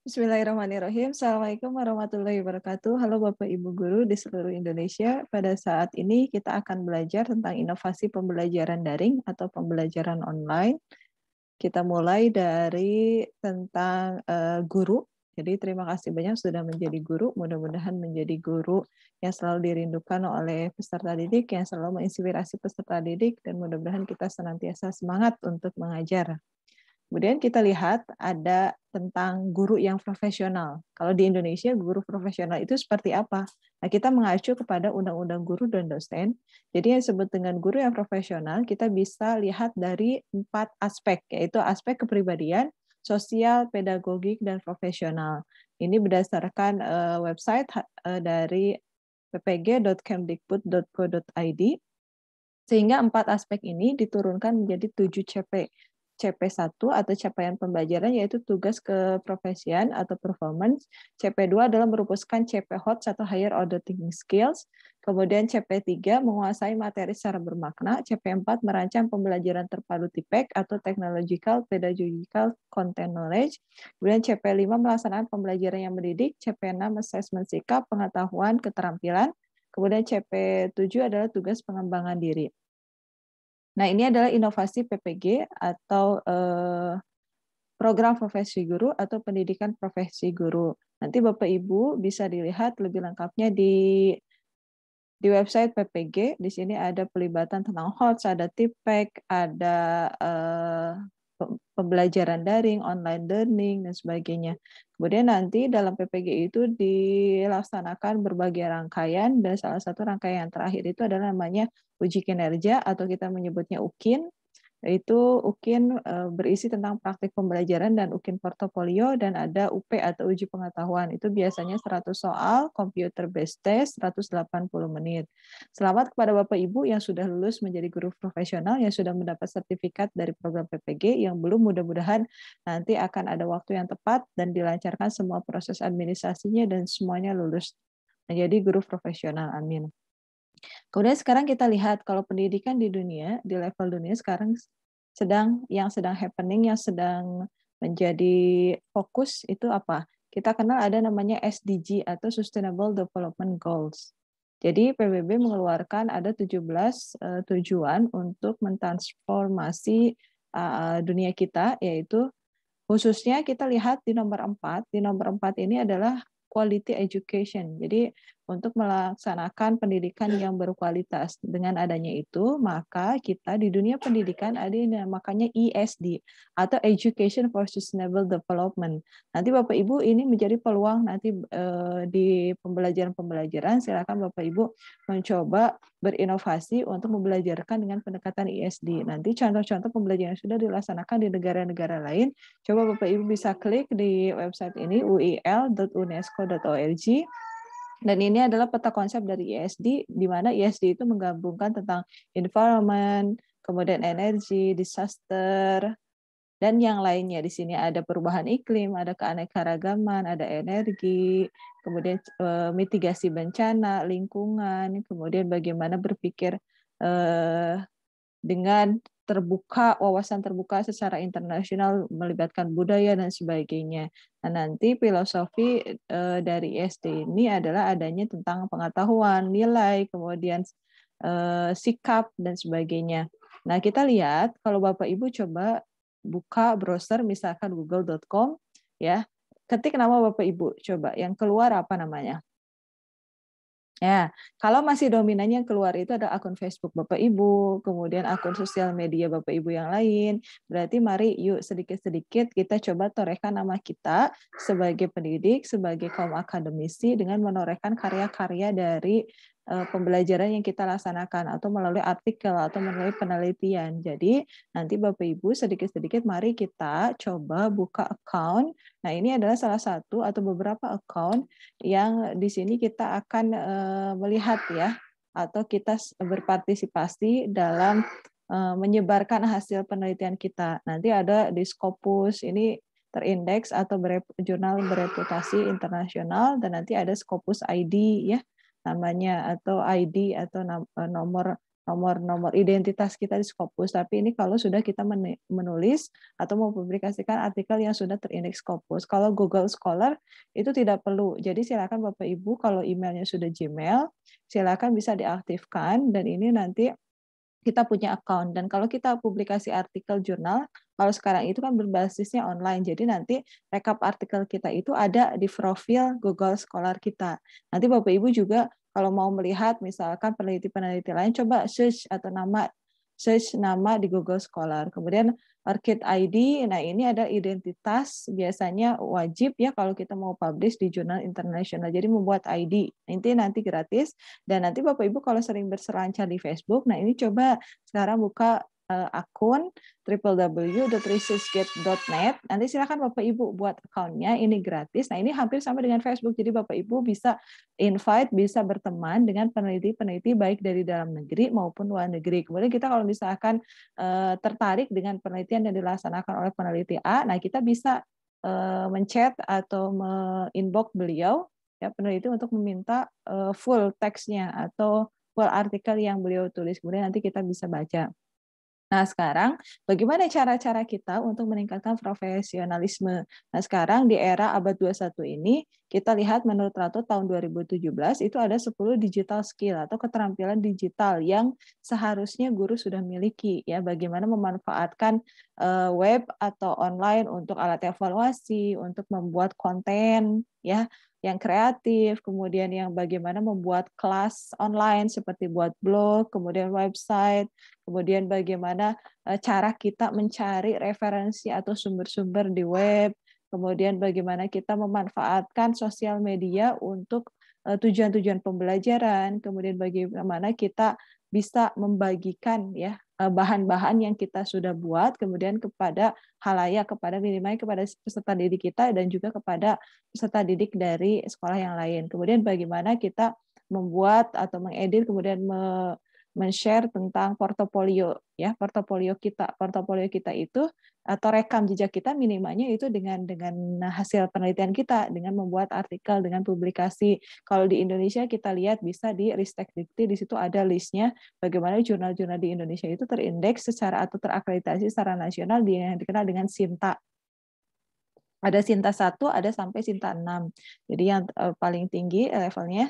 Bismillahirrahmanirrahim. Assalamualaikum warahmatullahi wabarakatuh. Halo Bapak Ibu Guru di seluruh Indonesia. Pada saat ini kita akan belajar tentang inovasi pembelajaran daring atau pembelajaran online. Kita mulai dari tentang uh, guru. Jadi terima kasih banyak sudah menjadi guru. Mudah-mudahan menjadi guru yang selalu dirindukan oleh peserta didik, yang selalu menginspirasi peserta didik, dan mudah-mudahan kita senantiasa semangat untuk mengajar. Kemudian kita lihat ada tentang guru yang profesional. Kalau di Indonesia guru profesional itu seperti apa? Nah, kita mengacu kepada Undang-Undang Guru dan Dosen. Jadi yang disebut dengan guru yang profesional kita bisa lihat dari empat aspek, yaitu aspek kepribadian, sosial, pedagogik, dan profesional. Ini berdasarkan eh, website eh, dari ppg.kemdikbud.go.id sehingga empat aspek ini diturunkan menjadi tujuh CP CP1 atau capaian pembelajaran yaitu tugas keprofesian atau performance. CP2 adalah merumuskan CP hot atau higher order thinking skills. Kemudian CP3 menguasai materi secara bermakna, CP4 merancang pembelajaran terpadu tipek atau technological pedagogical content knowledge. Kemudian CP5 melaksanakan pembelajaran yang mendidik, CP6 assessment sikap, pengetahuan, keterampilan. Kemudian CP7 adalah tugas pengembangan diri. Nah, ini adalah inovasi PPG atau eh, program profesi guru atau pendidikan profesi guru. Nanti Bapak Ibu bisa dilihat lebih lengkapnya di di website PPG. Di sini ada pelibatan tentang HOTS, ada TIPEK, ada eh, pembelajaran daring, online learning, dan sebagainya. Kemudian nanti dalam PPG itu dilaksanakan berbagai rangkaian, dan salah satu rangkaian yang terakhir itu adalah namanya uji kinerja atau kita menyebutnya UKIN, yaitu UKIN eh, berisi tentang praktik pembelajaran dan UKIN portofolio dan ada UP atau uji pengetahuan. Itu biasanya 100 soal, computer based test 180 menit. Selamat kepada Bapak Ibu yang sudah lulus menjadi guru profesional yang sudah mendapat sertifikat dari program PPG yang belum mudah-mudahan nanti akan ada waktu yang tepat dan dilancarkan semua proses administrasinya dan semuanya lulus menjadi guru profesional. Amin. Kemudian sekarang kita lihat kalau pendidikan di dunia di level dunia sekarang sedang yang sedang happening yang sedang menjadi fokus itu apa? Kita kenal ada namanya SDG atau Sustainable Development Goals. Jadi PBB mengeluarkan ada 17 uh, eh, tujuan untuk mentransformasi uh, dunia kita yaitu khususnya kita lihat di nomor 4. Di nomor 4 ini adalah quality education. Jadi untuk melaksanakan pendidikan yang berkualitas. Dengan adanya itu, maka kita di dunia pendidikan ada yang makanya ESD atau Education for Sustainable Development. Nanti Bapak Ibu ini menjadi peluang nanti eh, di pembelajaran-pembelajaran silakan Bapak Ibu mencoba berinovasi untuk membelajarkan dengan pendekatan ISD. E nanti contoh-contoh pembelajaran sudah dilaksanakan di negara-negara lain, coba Bapak Ibu bisa klik di website ini uil.unesco.org dan ini adalah peta konsep dari ISD, e di mana ISD e itu menggabungkan tentang environment, kemudian energi, disaster, dan yang lainnya. Di sini ada perubahan iklim, ada keanekaragaman, ada energi, kemudian eh, mitigasi bencana, lingkungan, kemudian bagaimana berpikir eh, dengan terbuka, wawasan terbuka secara internasional melibatkan budaya dan sebagainya. Nah, nanti filosofi eh, dari SD ini adalah adanya tentang pengetahuan, nilai, kemudian eh, sikap dan sebagainya. Nah, kita lihat kalau Bapak Ibu coba buka browser misalkan google.com ya, ketik nama Bapak Ibu coba yang keluar apa namanya? Ya, kalau masih dominannya yang keluar itu ada akun Facebook Bapak Ibu, kemudian akun sosial media Bapak Ibu yang lain. Berarti mari yuk sedikit-sedikit kita coba torehkan nama kita sebagai pendidik, sebagai kaum akademisi dengan menorehkan karya-karya dari Eh, pembelajaran yang kita laksanakan atau melalui artikel atau melalui penelitian. Jadi nanti Bapak Ibu sedikit-sedikit mari kita coba buka account. Nah, ini adalah salah satu atau beberapa account yang di sini kita akan eh, melihat ya atau kita berpartisipasi dalam eh, menyebarkan hasil penelitian kita. Nanti ada di Scopus, ini terindeks atau berep, jurnal bereputasi internasional dan nanti ada Scopus ID ya namanya atau ID atau eh, nomor nomor nomor identitas kita di Scopus. Tapi ini kalau sudah kita menulis atau mempublikasikan artikel yang sudah terindeks Scopus. Kalau Google Scholar itu tidak perlu. Jadi silakan Bapak Ibu kalau emailnya sudah Gmail, silakan bisa diaktifkan dan ini nanti kita punya account dan kalau kita publikasi artikel jurnal kalau sekarang itu kan berbasisnya online jadi nanti rekap artikel kita itu ada di profil Google Scholar kita nanti Bapak Ibu juga kalau mau melihat misalkan peneliti-peneliti lain coba search atau nama search nama di Google Scholar kemudian Orchid ID, nah ini ada identitas biasanya wajib ya kalau kita mau publish di jurnal internasional. Jadi membuat ID, nanti nanti gratis. Dan nanti Bapak Ibu kalau sering berselancar di Facebook, nah ini coba sekarang buka uh, akun www.risisgate.net. Nanti silakan Bapak Ibu buat akunnya, ini gratis. Nah, ini hampir sama dengan Facebook. Jadi Bapak Ibu bisa invite, bisa berteman dengan peneliti-peneliti baik dari dalam negeri maupun luar negeri. Kemudian kita kalau misalkan uh, tertarik dengan penelitian yang dilaksanakan oleh peneliti A, nah kita bisa uh, eh, mencet atau inbox beliau ya peneliti untuk meminta uh, full teksnya atau full artikel yang beliau tulis kemudian nanti kita bisa baca. Nah, sekarang bagaimana cara-cara kita untuk meningkatkan profesionalisme? Nah, sekarang di era abad 21 ini kita lihat menurut Ratu tahun 2017 itu ada 10 digital skill atau keterampilan digital yang seharusnya guru sudah miliki ya bagaimana memanfaatkan uh, web atau online untuk alat evaluasi, untuk membuat konten ya yang kreatif, kemudian yang bagaimana membuat kelas online seperti buat blog, kemudian website, kemudian bagaimana eh, cara kita mencari referensi atau sumber-sumber di web, kemudian bagaimana kita memanfaatkan sosial media untuk eh, tujuan-tujuan pembelajaran, kemudian bagaimana kita bisa membagikan ya eh, bahan-bahan yang kita sudah buat kemudian kepada halayak kepada minimal kepada peserta didik kita dan juga kepada peserta didik dari sekolah yang lain. Kemudian bagaimana kita membuat atau mengedit kemudian me men-share tentang portofolio ya portofolio kita portofolio kita itu atau rekam jejak kita minimalnya itu dengan dengan hasil penelitian kita dengan membuat artikel dengan publikasi kalau di Indonesia kita lihat bisa di Ristek Dikti di situ ada listnya bagaimana jurnal-jurnal di Indonesia itu terindeks secara atau terakreditasi secara nasional yang dikenal dengan Sinta ada Sinta satu ada sampai Sinta 6. Jadi yang eh, paling tinggi levelnya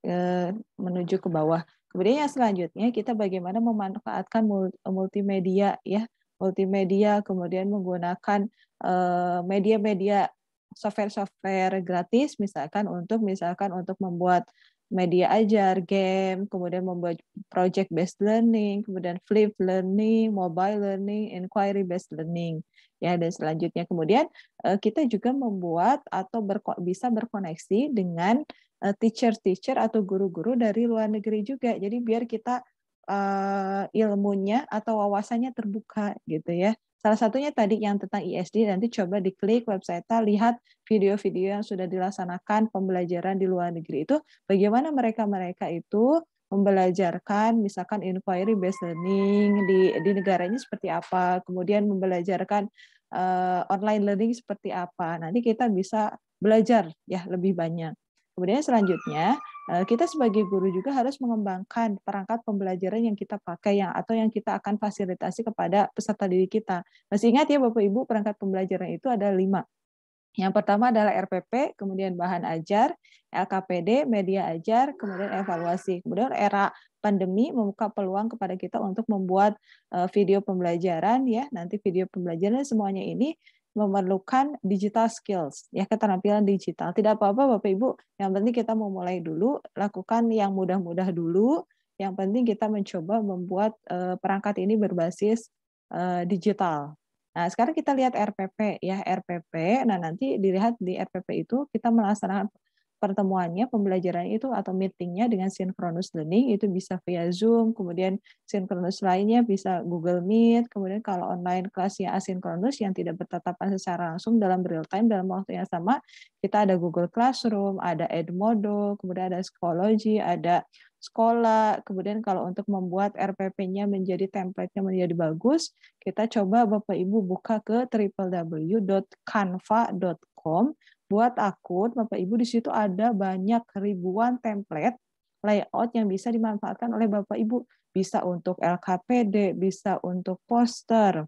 eh, menuju ke bawah. Kemudian yang selanjutnya kita bagaimana memanfaatkan multimedia ya, multimedia kemudian menggunakan eh, media-media software-software gratis misalkan untuk misalkan untuk membuat media ajar, game, kemudian membuat project based learning, kemudian flip learning, mobile learning, inquiry based learning. Ya, dan selanjutnya kemudian eh, kita juga membuat atau berko bisa berkoneksi dengan Eh, teacher-teacher atau guru-guru dari luar negeri juga. Jadi biar kita uh, ilmunya atau wawasannya terbuka gitu ya. Salah satunya tadi yang tentang ISD e nanti coba diklik website kita lihat video-video yang sudah dilaksanakan pembelajaran di luar negeri itu bagaimana mereka-mereka itu membelajarkan misalkan inquiry based learning di di negaranya seperti apa, kemudian membelajarkan uh, online learning seperti apa. Nanti kita bisa belajar ya lebih banyak. Kemudian selanjutnya eh, kita sebagai guru juga harus mengembangkan perangkat pembelajaran yang kita pakai yang atau yang kita akan fasilitasi kepada peserta didik kita. Masih ingat ya Bapak Ibu perangkat pembelajaran itu ada lima. Yang pertama adalah RPP, kemudian bahan ajar, LKPD, media ajar, kemudian evaluasi. Kemudian era pandemi membuka peluang kepada kita untuk membuat eh, video pembelajaran ya. Nanti video pembelajaran semuanya ini memerlukan digital skills, ya keterampilan digital. Tidak apa-apa Bapak Ibu, yang penting kita mau mulai dulu, lakukan yang mudah-mudah dulu. Yang penting kita mencoba membuat eh, perangkat ini berbasis eh, digital. Nah, sekarang kita lihat RPP ya, RPP. Nah, nanti dilihat di RPP itu kita melaksanakan pertemuannya, pembelajaran itu atau meetingnya dengan synchronous learning itu bisa via Zoom, kemudian synchronous lainnya bisa Google Meet, kemudian kalau online kelasnya asinkronus yang tidak bertatapan secara langsung dalam real time dalam waktu yang sama, kita ada Google Classroom, ada Edmodo, kemudian ada Schoology, ada sekolah. Kemudian kalau untuk membuat RPP-nya menjadi template-nya menjadi bagus, kita coba Bapak Ibu buka ke www.canva.com buat akun Bapak Ibu di situ ada banyak ribuan template layout yang bisa dimanfaatkan oleh Bapak Ibu. Bisa untuk LKPD, bisa untuk poster,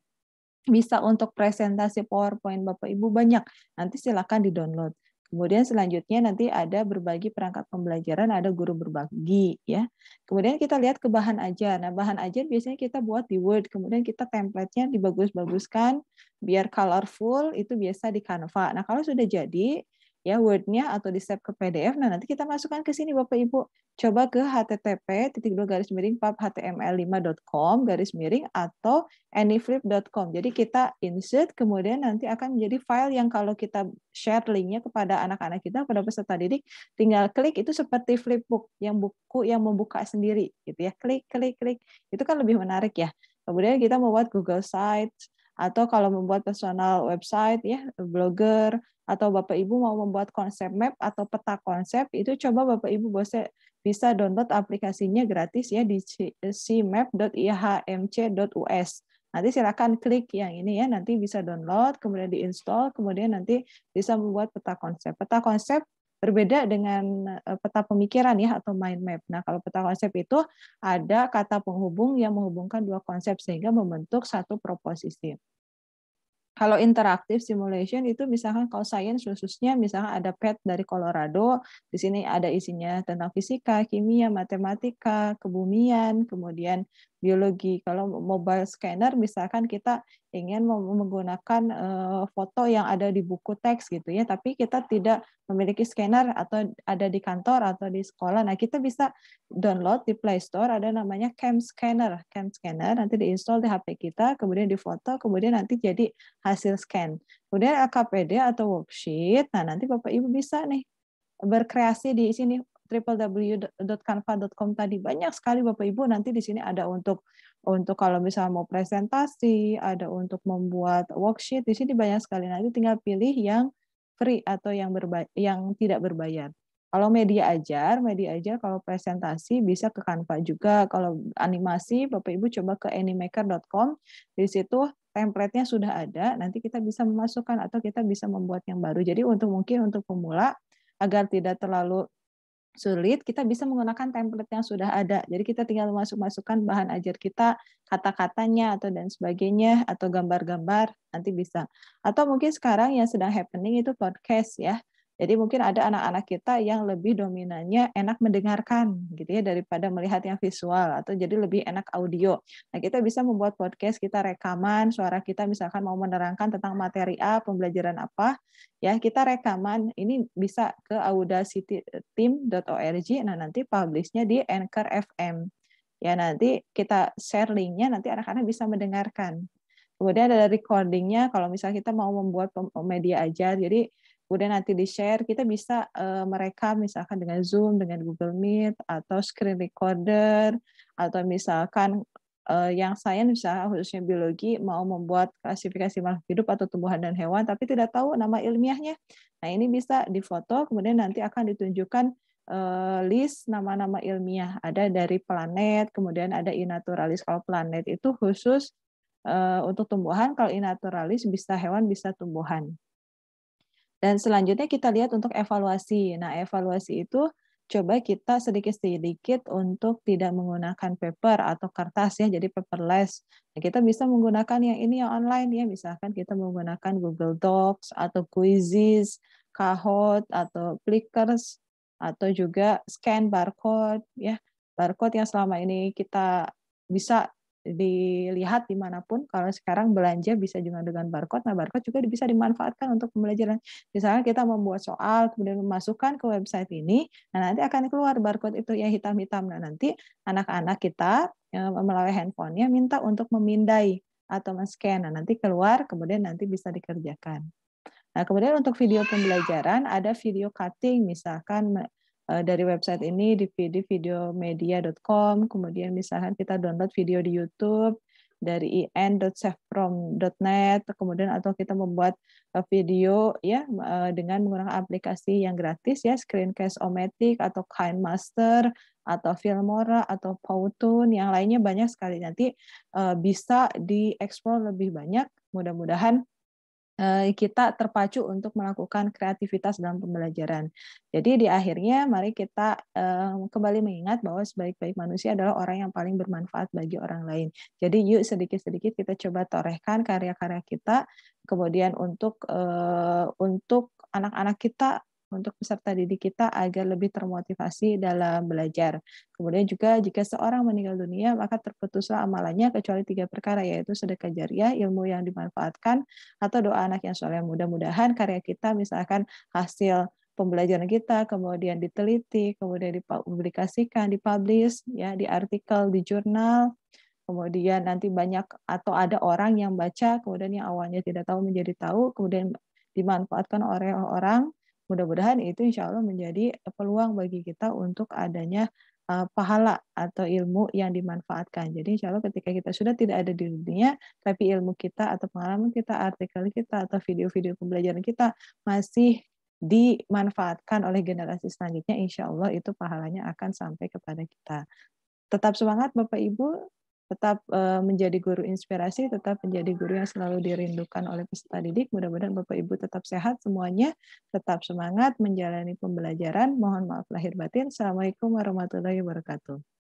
bisa untuk presentasi PowerPoint Bapak Ibu banyak. Nanti silakan di-download. Kemudian selanjutnya nanti ada berbagi perangkat pembelajaran, ada guru berbagi ya. Kemudian kita lihat ke bahan ajar. Nah, bahan ajar biasanya kita buat di Word, kemudian kita template-nya dibagus-baguskan biar colorful itu biasa di Canva. Nah, kalau sudah jadi ya Word-nya atau di save ke PDF. Nah, nanti kita masukkan ke sini Bapak Ibu. Coba ke http titik dua garis miring pub html5.com garis miring atau anyflip.com. Jadi kita insert kemudian nanti akan menjadi file yang kalau kita share link-nya kepada anak-anak kita pada peserta didik tinggal klik itu seperti flipbook yang buku yang membuka sendiri gitu ya. Klik klik klik. Itu kan lebih menarik ya. Kemudian kita membuat Google Sites atau kalau membuat personal website ya blogger atau Bapak Ibu mau membuat konsep map atau peta konsep itu coba Bapak Ibu bisa bisa download aplikasinya gratis ya di cmap.ihmc.us. Nanti silakan klik yang ini ya, nanti bisa download, kemudian diinstal, kemudian nanti bisa membuat peta konsep. Peta konsep Berbeda dengan eh, peta pemikiran ya atau mind map. Nah, kalau peta konsep itu ada kata penghubung yang menghubungkan dua konsep sehingga membentuk satu proposisi. Kalau interaktif simulation itu misalkan kalau sains khususnya misalkan ada PET dari Colorado, di sini ada isinya tentang fisika, kimia, matematika, kebumian, kemudian biologi. Kalau mobile scanner misalkan kita ingin menggunakan eh, foto yang ada di buku teks gitu ya, tapi kita tidak memiliki scanner atau ada di kantor atau di sekolah. Nah, kita bisa download di Play Store ada namanya Cam Scanner. Cam Scanner nanti diinstal di HP kita, kemudian difoto, kemudian nanti jadi hasil scan. Kemudian AKPD atau worksheet. Nah, nanti Bapak Ibu bisa nih berkreasi di sini www.canva.com tadi banyak sekali Bapak Ibu nanti di sini ada untuk untuk kalau misalnya mau presentasi, ada untuk membuat worksheet di sini banyak sekali. Nanti tinggal pilih yang free atau yang berbayar, yang tidak berbayar. Kalau media ajar, media ajar kalau presentasi bisa ke Canva juga. Kalau animasi, Bapak Ibu coba ke animaker.com. Di situ template-nya sudah ada, nanti kita bisa memasukkan atau kita bisa membuat yang baru. Jadi untuk mungkin untuk pemula agar tidak terlalu sulit, kita bisa menggunakan template yang sudah ada. Jadi kita tinggal masuk-masukkan bahan ajar kita, kata-katanya atau dan sebagainya atau gambar-gambar nanti bisa. Atau mungkin sekarang yang sedang happening itu podcast ya. Jadi mungkin ada anak-anak kita yang lebih dominannya enak mendengarkan gitu ya daripada melihat yang visual atau jadi lebih enak audio. Nah, kita bisa membuat podcast, kita rekaman suara kita misalkan mau menerangkan tentang materi A, pembelajaran apa, ya kita rekaman ini bisa ke audacity.team.org nah nanti publishnya di Anchor FM. Ya nanti kita share linknya nanti anak-anak bisa mendengarkan. Kemudian ada recordingnya kalau misalnya kita mau membuat media aja, jadi kemudian nanti di share kita bisa uh, merekam misalkan dengan Zoom dengan Google Meet atau screen recorder atau misalkan uh, yang saya misalnya khususnya biologi mau membuat klasifikasi makhluk hidup atau tumbuhan dan hewan tapi tidak tahu nama ilmiahnya nah ini bisa difoto kemudian nanti akan ditunjukkan eh, list nama-nama ilmiah ada dari planet kemudian ada inaturalis kalau planet itu khusus untuk tumbuhan kalau inaturalis bisa hewan bisa tumbuhan dan selanjutnya kita lihat untuk evaluasi. Nah, evaluasi itu coba kita sedikit-sedikit untuk tidak menggunakan paper atau kertas ya, jadi paperless. Nah, kita bisa menggunakan yang ini yang online ya, misalkan kita menggunakan Google Docs atau quizzes, Kahoot atau Plickers atau juga scan barcode ya, barcode yang selama ini kita bisa dilihat dimanapun. Kalau sekarang belanja bisa juga dengan barcode, nah barcode juga bisa dimanfaatkan untuk pembelajaran. Misalnya kita membuat soal, kemudian memasukkan ke website ini, nah nanti akan keluar barcode itu ya hitam-hitam. Nah nanti anak-anak kita yang melalui handphonenya minta untuk memindai atau men-scan. Nah, nanti keluar, kemudian nanti bisa dikerjakan. Nah, kemudian untuk video pembelajaran ada video cutting, misalkan Eh, dari website ini di videomedia.com, kemudian misalkan kita download video di YouTube dari in.safeprom.net, kemudian atau kita membuat eh, video ya eh, dengan menggunakan aplikasi yang gratis ya Screencast Omatic atau Master atau Filmora atau Powtoon yang lainnya banyak sekali nanti bisa dieksplor lebih banyak mudah-mudahan Eh, kita terpacu untuk melakukan kreativitas dalam pembelajaran. Jadi di akhirnya mari kita eh, kembali mengingat bahwa sebaik-baik manusia adalah orang yang paling bermanfaat bagi orang lain. Jadi yuk sedikit-sedikit kita coba torehkan karya-karya kita kemudian untuk eh, untuk anak-anak kita untuk peserta didik kita agar lebih termotivasi dalam belajar. Kemudian juga jika seorang meninggal dunia, maka terputuslah amalannya kecuali tiga perkara, yaitu sedekah jariah, ilmu yang dimanfaatkan, atau doa anak yang soleh. Mudah-mudahan karya kita misalkan hasil pembelajaran kita kemudian diteliti, kemudian dipublikasikan, dipublish ya di artikel, di jurnal, kemudian nanti banyak atau ada orang yang baca kemudian yang awalnya tidak tahu menjadi tahu kemudian dimanfaatkan oleh orang mudah-mudahan itu insya Allah menjadi eh, peluang bagi kita untuk adanya eh, pahala atau ilmu yang dimanfaatkan. Jadi insya Allah ketika kita sudah tidak ada di dunia, tapi ilmu kita atau pengalaman kita, artikel kita atau video-video pembelajaran kita masih dimanfaatkan oleh generasi selanjutnya, insya Allah itu pahalanya akan sampai kepada kita. Tetap semangat Bapak Ibu, tetap eh, menjadi guru inspirasi, tetap menjadi guru yang selalu dirindukan oleh peserta didik. Mudah-mudahan Bapak Ibu tetap sehat semuanya, tetap semangat menjalani pembelajaran. Mohon maaf lahir batin. Assalamualaikum warahmatullahi wabarakatuh.